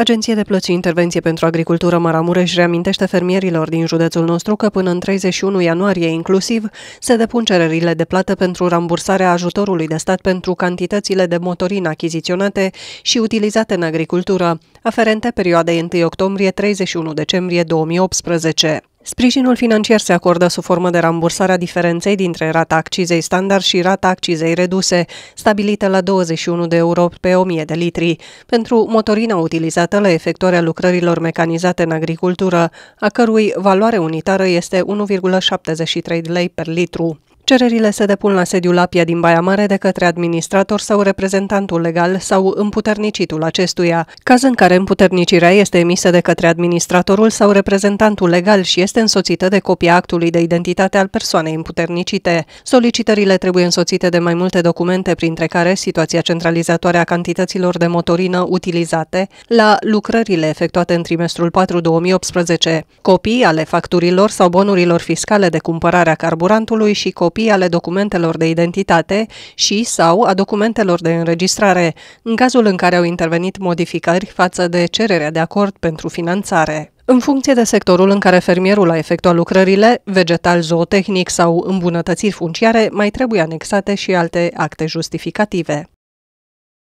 Agenția de Plăți și Intervenție pentru Agricultură Maramureș reamintește fermierilor din județul nostru că până în 31 ianuarie inclusiv se depun cererile de plată pentru rambursarea ajutorului de stat pentru cantitățile de motorină achiziționate și utilizate în agricultură, aferente perioadei 1 octombrie-31 decembrie 2018. Sprijinul financiar se acordă sub formă de rambursarea diferenței dintre rata accizei standard și rata accizei reduse, stabilită la 21 de euro pe 1000 de litri, pentru motorina utilizată la efectuarea lucrărilor mecanizate în agricultură, a cărui valoare unitară este 1,73 lei per litru. Cererile se depun la sediul APIA din Baia Mare de către administrator sau reprezentantul legal sau împuternicitul acestuia. Caz în care împuternicirea este emisă de către administratorul sau reprezentantul legal și este însoțită de copia actului de identitate al persoanei împuternicite. Solicitările trebuie însoțite de mai multe documente, printre care situația centralizatoare a cantităților de motorină utilizate la lucrările efectuate în trimestrul 4 2018, copii ale facturilor sau bonurilor fiscale de cumpărare a carburantului și copii fotocopii ale documentelor de identitate și sau a documentelor de înregistrare, în cazul în care au intervenit modificări față de cererea de acord pentru finanțare. În funcție de sectorul în care fermierul a efectuat lucrările, vegetal, zootehnic sau îmbunătățiri funciare, mai trebuie anexate și alte acte justificative.